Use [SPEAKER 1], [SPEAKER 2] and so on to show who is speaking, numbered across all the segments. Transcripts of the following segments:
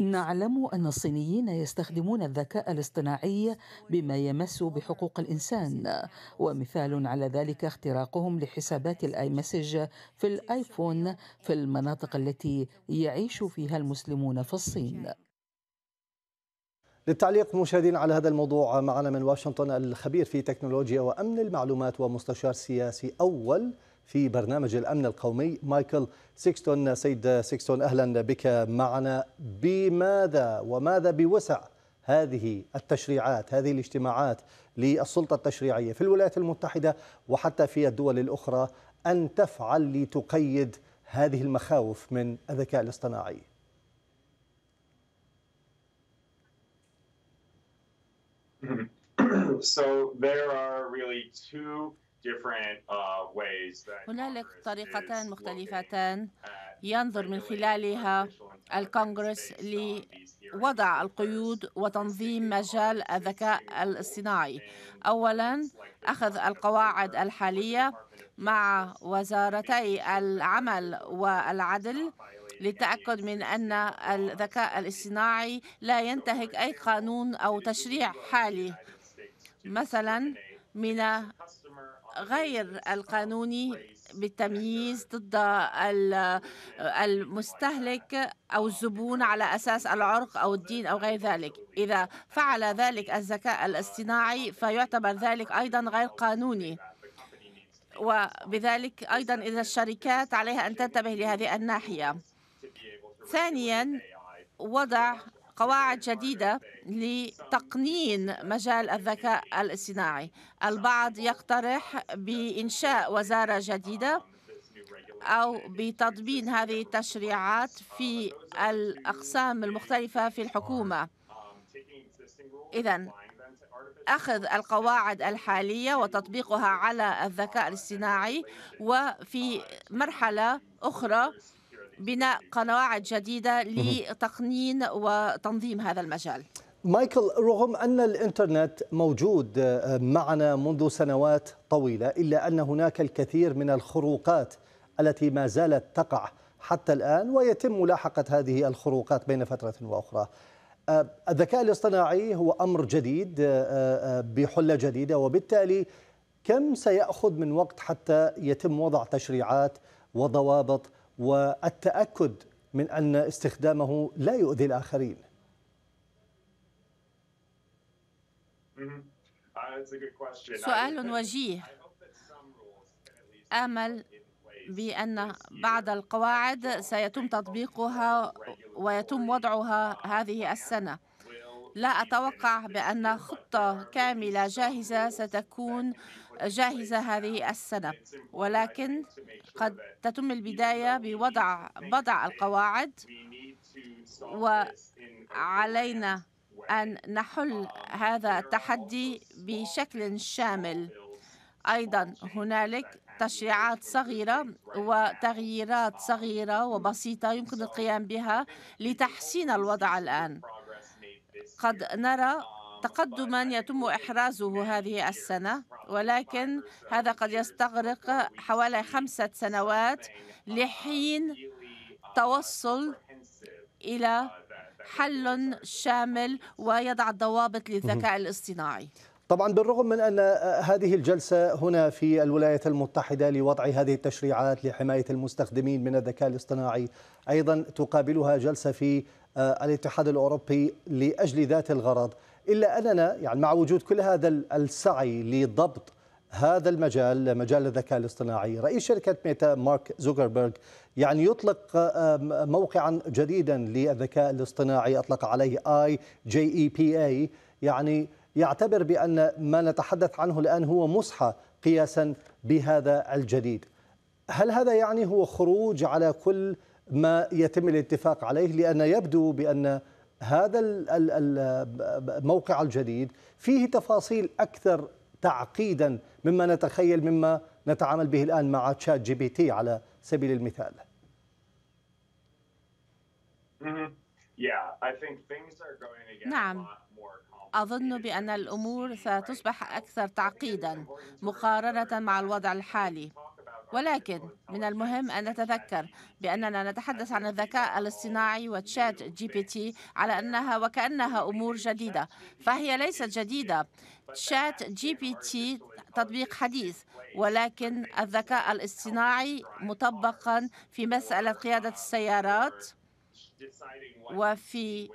[SPEAKER 1] نعلم أن الصينيين يستخدمون الذكاء الاصطناعي بما يمس بحقوق الإنسان ومثال على ذلك اختراقهم لحسابات الاي مسج في الآيفون في المناطق التي يعيش فيها المسلمون في الصين
[SPEAKER 2] للتعليق مشاهدين على هذا الموضوع معنا من واشنطن الخبير في تكنولوجيا وأمن المعلومات ومستشار سياسي أول في برنامج الأمن القومي مايكل سيكستون سيد سيكستون أهلا بك معنا بماذا وماذا بوسع هذه التشريعات هذه الاجتماعات للسلطة التشريعية في الولايات المتحدة وحتى في الدول الأخرى أن تفعل لتقيد هذه المخاوف من الذكاء الاصطناعي
[SPEAKER 1] so there are really two Uh, هنالك طريقتان مختلفتان ينظر من خلالها الكونغرس لوضع القيود وتنظيم مجال الذكاء الاصطناعي uh, اولا اخذ القواعد الحاليه مع وزارتي العمل والعدل للتأكد من أن الذكاء الاصطناعي لا ينتهك أي قانون أو تشريع حالي مثلا من غير القانوني بالتمييز ضد المستهلك أو الزبون على أساس العرق أو الدين أو غير ذلك إذا فعل ذلك الذكاء الاصطناعي فيعتبر ذلك أيضا غير قانوني وبذلك أيضا إذا الشركات عليها أن تنتبه لهذه الناحية ثانيا وضع قواعد جديدة لتقنين مجال الذكاء الاصطناعي البعض يقترح بإنشاء وزارة جديدة أو بتضمين هذه التشريعات في الأقسام المختلفة في الحكومة إذا أخذ القواعد الحالية وتطبيقها على الذكاء الاصطناعي وفي مرحلة أخرى بناء قواعد جديدة لتقنين وتنظيم هذا المجال
[SPEAKER 2] مايكل رغم أن الإنترنت موجود آه، معنا منذ سنوات طويلة إلا أن هناك الكثير من الخروقات التي ما زالت تقع حتى الآن ويتم ملاحقة هذه الخروقات بين فترة وأخرى آه، الذكاء الاصطناعي هو أمر جديد آه، بحلة جديدة وبالتالي كم سيأخذ من وقت حتى يتم وضع تشريعات وضوابط والتأكد من أن استخدامه لا يؤذي الآخرين
[SPEAKER 1] سؤال وجيه آمل بأن بعض القواعد سيتم تطبيقها ويتم وضعها هذه السنة لا أتوقع بأن خطة كاملة جاهزة ستكون جاهزة هذه السنة ولكن قد تتم البداية بوضع بضع القواعد وعلينا أن نحل هذا التحدي بشكل شامل أيضا هنالك تشريعات صغيرة وتغييرات صغيرة وبسيطة يمكن القيام بها لتحسين الوضع الآن قد نرى تقدما آه، يتم آه، إحرازه آه، هذه السنة ولكن هذا قد يستغرق حوالي خمسة سنوات لحين توصل إلى uh، حل شامل ويضع الضوابط للذكاء الاصطناعي
[SPEAKER 2] طبعا بالرغم من أن هذه الجلسة هنا في الولايات المتحدة لوضع هذه التشريعات لحماية المستخدمين من الذكاء الاصطناعي أيضا تقابلها جلسة في آه، الاتحاد الأوروبي لأجل ذات الغرض إلا أننا يعني مع وجود كل هذا السعي لضبط هذا المجال مجال الذكاء الاصطناعي رئيس شركة ميتا مارك زوكربيرغ يعني يطلق آه، موقعا جديدا للذكاء الاصطناعي أطلق عليه اي جي اي بي اي يعني يعتبر بأن ما نتحدث عنه الآن هو مصحى قياسا بهذا الجديد هل هذا يعني هو خروج على كل ما يتم الاتفاق عليه لأن يبدو بأن هذا الموقع الجديد فيه تفاصيل أكثر تعقيدا مما نتخيل مما نتعامل به الآن مع تشات جي بي تي على سبيل المثال
[SPEAKER 1] نعم أظن بأن الأمور ستصبح أكثر تعقيدا مقارنة مع الوضع الحالي ولكن من المهم أن نتذكر بأننا نتحدث عن الذكاء الاصطناعي وتشات جي بي تي على أنها وكأنها أمور جديدة فهي ليست جديدة تشات جي بي تي تطبيق حديث ولكن الذكاء الاصطناعي مطبقا في مسألة قيادة السيارات وفي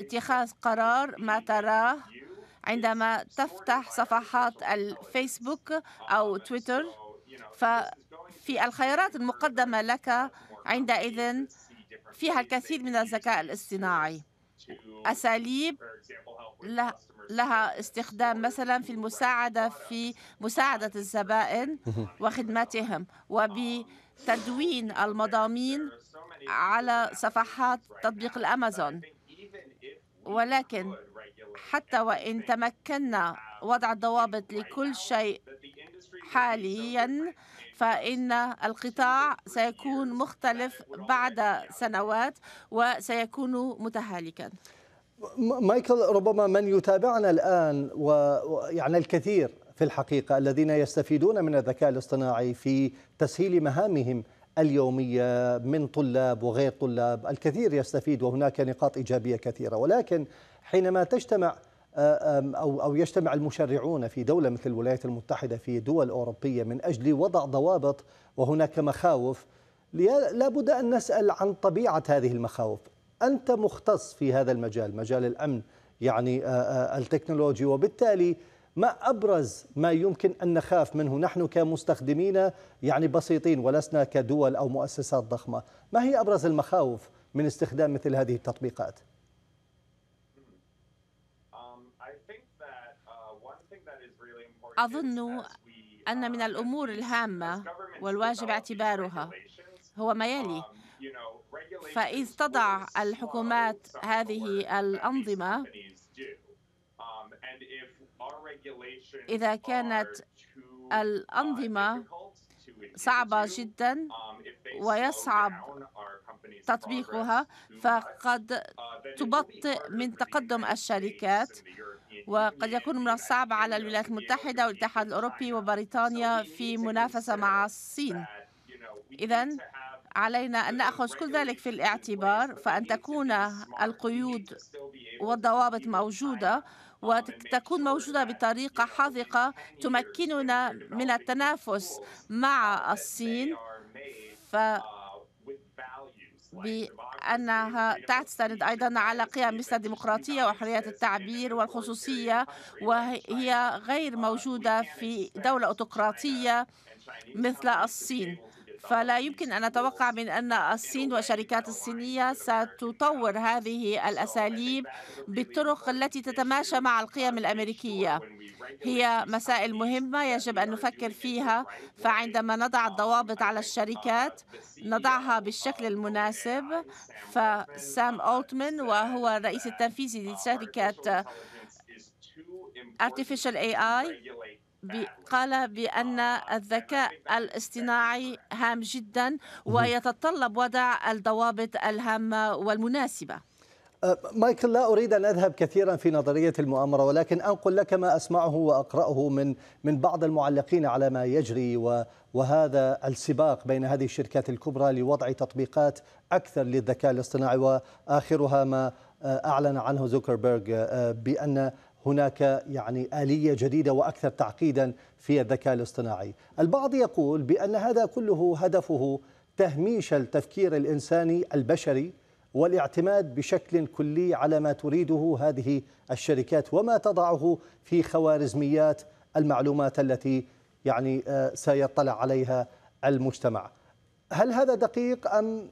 [SPEAKER 1] اتخاذ قرار ما تراه عندما تفتح صفحات الفيسبوك أو تويتر ففي الخيارات المقدمة لك عندئذ فيها الكثير من الذكاء الاصطناعي أساليب لها استخدام مثلا في المساعدة في مساعدة الزبائن وخدمتهم um, وبتدوين المضامين على صفحات تطبيق الأمازون ولكن حتى وإن تمكنا وضع الضوابط لكل شيء حاليا فإن القطاع سيكون مختلف بعد سنوات وسيكون متهالكا
[SPEAKER 2] مايكل ربما من يتابعنا الآن ويعني الكثير في الحقيقة الذين يستفيدون من الذكاء الاصطناعي في تسهيل مهامهم اليومية من طلاب وغير طلاب الكثير يستفيد وهناك نقاط إيجابية كثيرة ولكن حينما تجتمع آه، أو أو يجتمع المشرعون في دولة مثل الولايات المتحدة في دول أوروبية من أجل وضع ضوابط وهناك مخاوف لابد أن نسأل عن طبيعة هذه المخاوف أنت مختص في هذا المجال مجال الأمن يعني آه، آه، التكنولوجي وبالتالي ما أبرز ما يمكن أن نخاف منه نحن كمستخدمين يعني بسيطين ولسنا كدول أو مؤسسات ضخمة ما هي أبرز المخاوف من استخدام مثل هذه التطبيقات؟
[SPEAKER 1] um, uh, أظن أن من uh, الأمور الهامة والواجب اعتبارها هو ما يلي
[SPEAKER 2] um,
[SPEAKER 1] فإذ تضع الحكومات هذه الأنظمة إذا كانت uh, الأنظمة صعبة جدا um, ويصعب تطبيقها فقد uh, تبطئ من تقدم الشركات وقد يكون من الصعب على الولايات المتحدة والاتحاد الأوروبي وبريطانيا في منافسة مع الصين إذا علينا أن نأخذ كل ذلك في الاعتبار فأن تكون القيود والضوابط موجودة وتكون موجودة بطريقة حاذقة تمكننا من التنافس مع الصين ف بأنها تعتمد أيضا على قيم مثل الديمقراطية وحرية التعبير والخصوصية وهي غير موجودة في دولة أوتقراطية مثل الصين فلا يمكن أن نتوقع من أن الصين والشركات الصينية ستطور هذه الأساليب بالطرق التي تتماشى مع القيم الأمريكية هي مسائل مهمة يجب أن نفكر فيها فعندما نضع الضوابط على الشركات نضعها بالشكل المناسب فسام أولتمان وهو الرئيس التنفيذي لشركة Artificial AI قال بأن آه، الذكاء الاصطناعي هام جدا ويتطلب وضع الضوابط الهامة والمناسبة
[SPEAKER 2] أه، مايكل لا اريد ان اذهب كثيرا في نظريه المؤامره ولكن انقل لك ما اسمعه واقراه من من بعض المعلقين على ما يجري وهذا السباق بين هذه الشركات الكبرى لوضع تطبيقات اكثر للذكاء الاصطناعي واخرها ما أه، اعلن عنه زوكربيرغ بان هناك يعني آلية جديدة وأكثر تعقيدا في الذكاء الاصطناعي البعض يقول بأن هذا كله هدفه تهميش التفكير الإنساني البشري والاعتماد بشكل كلي على ما تريده هذه الشركات وما تضعه في خوارزميات المعلومات التي يعني آه، سيطلع عليها المجتمع هل هذا دقيق أم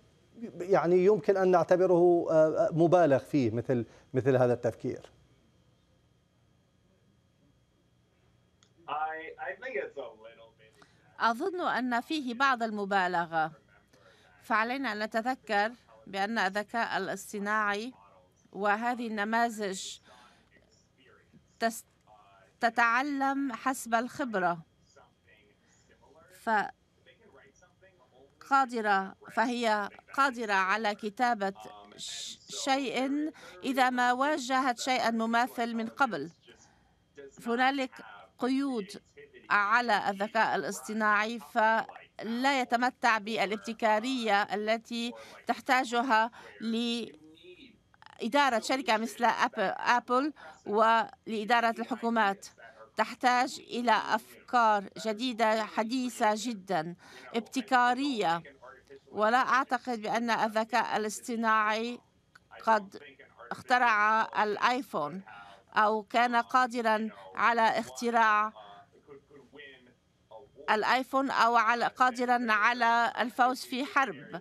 [SPEAKER 2] يعني يمكن أن نعتبره آه، آه، مبالغ فيه مثل مثل هذا التفكير
[SPEAKER 1] أظن أن فيه بعض المبالغة فعلينا أن نتذكر بأن الذكاء الاصطناعي وهذه النماذج تتعلم حسب الخبرة فقادرة فهي قادرة على كتابة شيء إذا ما واجهت شيئا مماثل من قبل هنالك قيود على الذكاء الاصطناعي فلا يتمتع بالابتكارية التي تحتاجها لإدارة شركة مثل أبل ولإدارة الحكومات تحتاج إلى أفكار جديدة حديثة جدا ابتكارية ولا أعتقد بأن الذكاء الاصطناعي قد اخترع الآيفون أو كان قادرا على اختراع الآيفون أو على قادرا على الفوز في حرب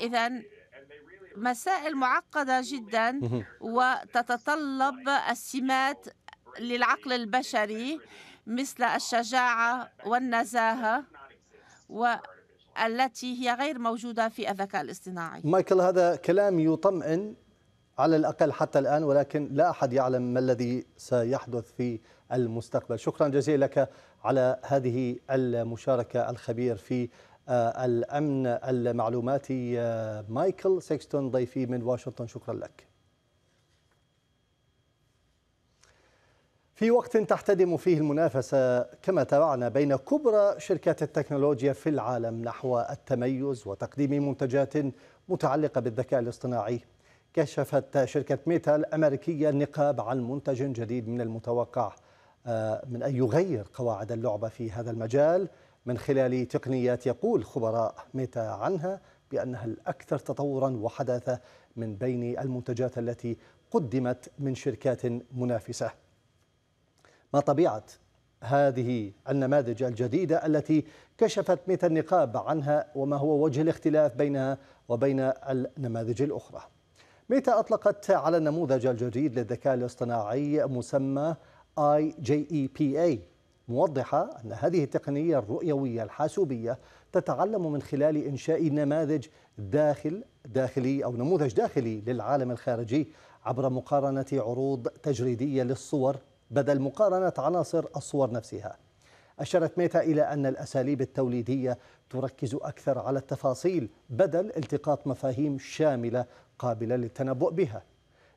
[SPEAKER 1] إذا مسائل معقدة جدا وتتطلب السمات للعقل البشري مثل الشجاعة والنزاهة والتي هي غير موجودة في الذكاء الاصطناعي
[SPEAKER 2] مايكل هذا كلام يطمئن على الأقل حتى الآن ولكن لا أحد يعلم ما الذي سيحدث في المستقبل شكرا جزيلا لك على هذه المشاركة الخبير في آه، الأمن المعلوماتي آه، مايكل سيكستون ضيفي من واشنطن شكرا لك في وقت تحتدم فيه المنافسة كما تابعنا بين كبرى شركات التكنولوجيا في العالم نحو التميز وتقديم منتجات متعلقة بالذكاء الاصطناعي كشفت شركة ميتا الأمريكية النقاب عن منتج جديد من المتوقع آه، من أن يغير قواعد اللعبة في هذا المجال من خلال تقنيات يقول خبراء ميتا عنها بأنها الأكثر تطورا وحداثة من بين المنتجات التي قدمت من شركات منافسة ما طبيعة هذه النماذج الجديدة التي كشفت ميتا النقاب عنها وما هو وجه الاختلاف بينها وبين النماذج الأخرى ميتا أطلقت على النموذج الجديد للذكاء الاصطناعي مسمى IJEPA موضحة أن هذه التقنية الرؤيوية الحاسوبية تتعلم من خلال إنشاء نماذج داخل داخلي أو نموذج داخلي للعالم الخارجي عبر مقارنة عروض تجريدية للصور بدل مقارنة عناصر الصور نفسها أشارت ميتا إلى أن الأساليب التوليدية تركز أكثر على التفاصيل بدل التقاط مفاهيم شاملة قابلة للتنبؤ بها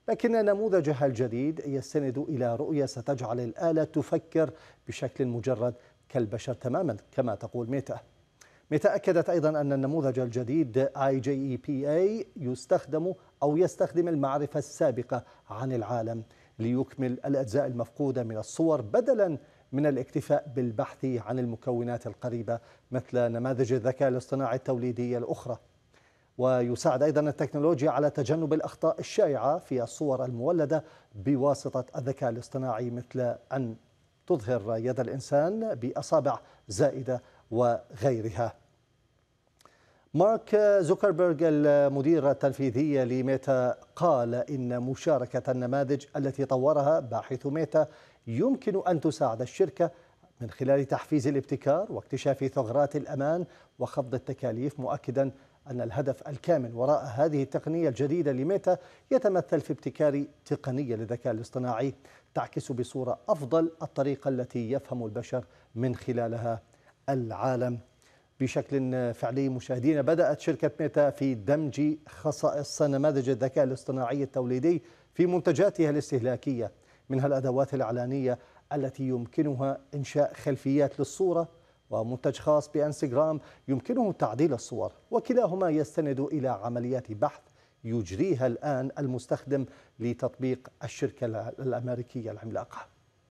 [SPEAKER 2] لكن نموذجها الجديد يستند إلى رؤية ستجعل الآلة تفكر بشكل مجرد كالبشر تماما كما تقول ميتا ميتا أكدت أيضا أن النموذج الجديد IJEPA يستخدم أو يستخدم المعرفة السابقة عن العالم ليكمل الأجزاء المفقودة من الصور بدلا من الاكتفاء بالبحث عن المكونات القريبة مثل نماذج الذكاء الاصطناعي التوليدية الأخرى ويساعد أيضا التكنولوجيا على تجنب الأخطاء الشائعة في الصور المولدة بواسطة الذكاء الاصطناعي مثل أن تظهر يد الإنسان بأصابع زائدة وغيرها مارك زوكربيرغ المدير التنفيذي لميتا قال إن مشاركة النماذج التي طورها باحث ميتا يمكن أن تساعد الشركة من خلال تحفيز الابتكار واكتشاف ثغرات الأمان وخفض التكاليف مؤكدا أن الهدف الكامل وراء هذه التقنية الجديدة لميتا يتمثل في ابتكار تقنية للذكاء الاصطناعي تعكس بصورة أفضل الطريقة التي يفهم البشر من خلالها العالم بشكل فعلي مشاهدينا بدأت شركة ميتا في دمج خصائص نماذج الذكاء الاصطناعي التوليدي في منتجاتها الاستهلاكية منها الأدوات الإعلانية التي يمكنها إنشاء خلفيات للصورة ومنتج خاص بانستغرام يمكنه تعديل الصور وكلاهما يستند إلى عمليات بحث يجريها الآن المستخدم لتطبيق الشركة الأمريكية العملاقة